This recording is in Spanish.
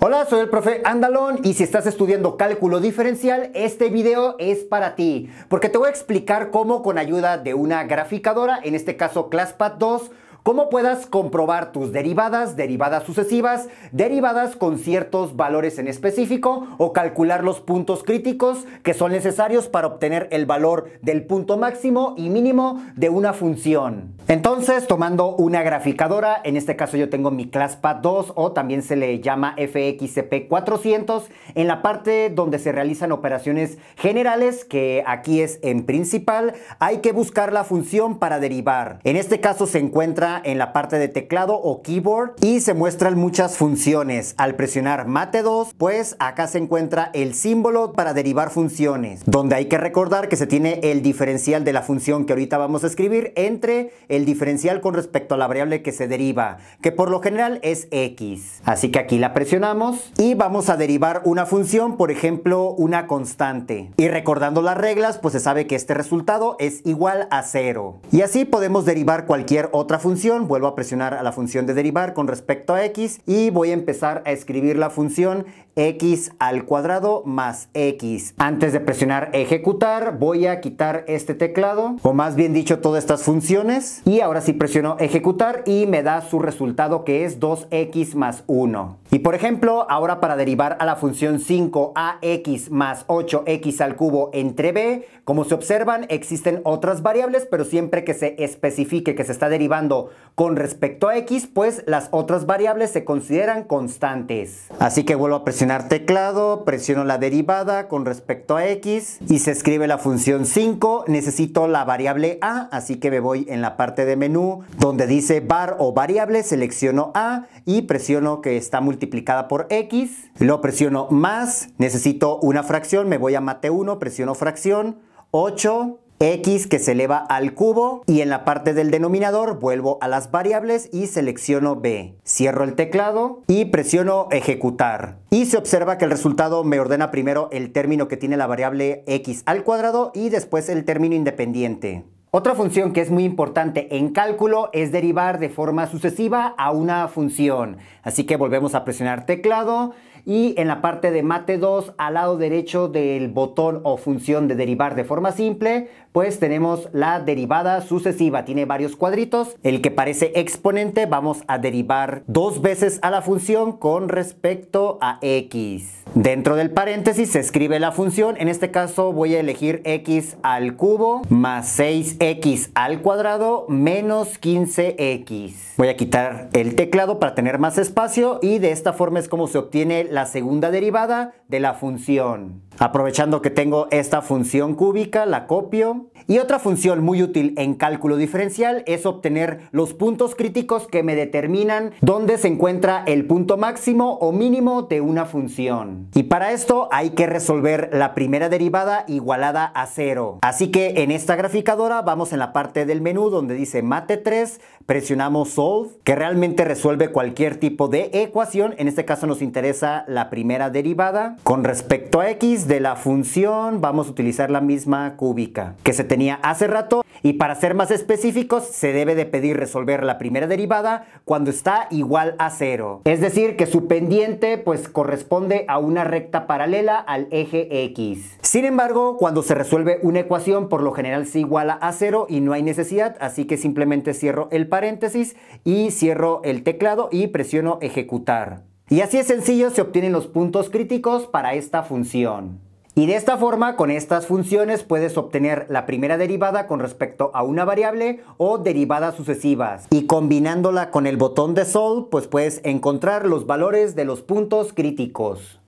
Hola, soy el profe Andalón y si estás estudiando cálculo diferencial, este video es para ti, porque te voy a explicar cómo con ayuda de una graficadora, en este caso ClassPad 2, cómo puedas comprobar tus derivadas, derivadas sucesivas, derivadas con ciertos valores en específico o calcular los puntos críticos que son necesarios para obtener el valor del punto máximo y mínimo de una función. Entonces, tomando una graficadora, en este caso yo tengo mi ClassPad 2 o también se le llama FXCP 400, en la parte donde se realizan operaciones generales, que aquí es en principal, hay que buscar la función para derivar. En este caso se encuentra en la parte de teclado o keyboard y se muestran muchas funciones. Al presionar Mate 2, pues acá se encuentra el símbolo para derivar funciones, donde hay que recordar que se tiene el diferencial de la función que ahorita vamos a escribir entre el diferencial con respecto a la variable que se deriva, que por lo general es x. Así que aquí la presionamos y vamos a derivar una función, por ejemplo, una constante. Y recordando las reglas, pues se sabe que este resultado es igual a 0. Y así podemos derivar cualquier otra función vuelvo a presionar a la función de derivar con respecto a x y voy a empezar a escribir la función x al cuadrado más x. Antes de presionar ejecutar voy a quitar este teclado o más bien dicho todas estas funciones y ahora sí presiono ejecutar y me da su resultado que es 2x más 1. Y por ejemplo ahora para derivar a la función 5ax más 8x al cubo entre b como se observan existen otras variables pero siempre que se especifique que se está derivando con respecto a X, pues las otras variables se consideran constantes. Así que vuelvo a presionar teclado, presiono la derivada con respecto a X y se escribe la función 5. Necesito la variable A, así que me voy en la parte de menú donde dice bar o variable, selecciono A y presiono que está multiplicada por X. Lo presiono más, necesito una fracción, me voy a mate 1, presiono fracción, 8 x que se eleva al cubo y en la parte del denominador vuelvo a las variables y selecciono b. Cierro el teclado y presiono ejecutar. Y se observa que el resultado me ordena primero el término que tiene la variable x al cuadrado y después el término independiente. Otra función que es muy importante en cálculo es derivar de forma sucesiva a una función. Así que volvemos a presionar teclado y en la parte de mate 2 al lado derecho del botón o función de derivar de forma simple pues tenemos la derivada sucesiva tiene varios cuadritos el que parece exponente vamos a derivar dos veces a la función con respecto a x dentro del paréntesis se escribe la función en este caso voy a elegir x al cubo más 6x al cuadrado menos 15x voy a quitar el teclado para tener más espacio y de esta forma es como se obtiene la segunda derivada de la función. Aprovechando que tengo esta función cúbica, la copio. Y otra función muy útil en cálculo diferencial es obtener los puntos críticos que me determinan dónde se encuentra el punto máximo o mínimo de una función. Y para esto hay que resolver la primera derivada igualada a cero. Así que en esta graficadora vamos en la parte del menú donde dice mate 3, presionamos solve, que realmente resuelve cualquier tipo de ecuación. En este caso nos interesa la primera derivada con respecto a x de la función vamos a utilizar la misma cúbica que se tenía hace rato y para ser más específicos se debe de pedir resolver la primera derivada cuando está igual a cero. Es decir que su pendiente pues corresponde a una recta paralela al eje X. Sin embargo cuando se resuelve una ecuación por lo general se iguala a cero y no hay necesidad así que simplemente cierro el paréntesis y cierro el teclado y presiono ejecutar. Y así es sencillo se obtienen los puntos críticos para esta función. Y de esta forma, con estas funciones puedes obtener la primera derivada con respecto a una variable o derivadas sucesivas. Y combinándola con el botón de Sol pues puedes encontrar los valores de los puntos críticos.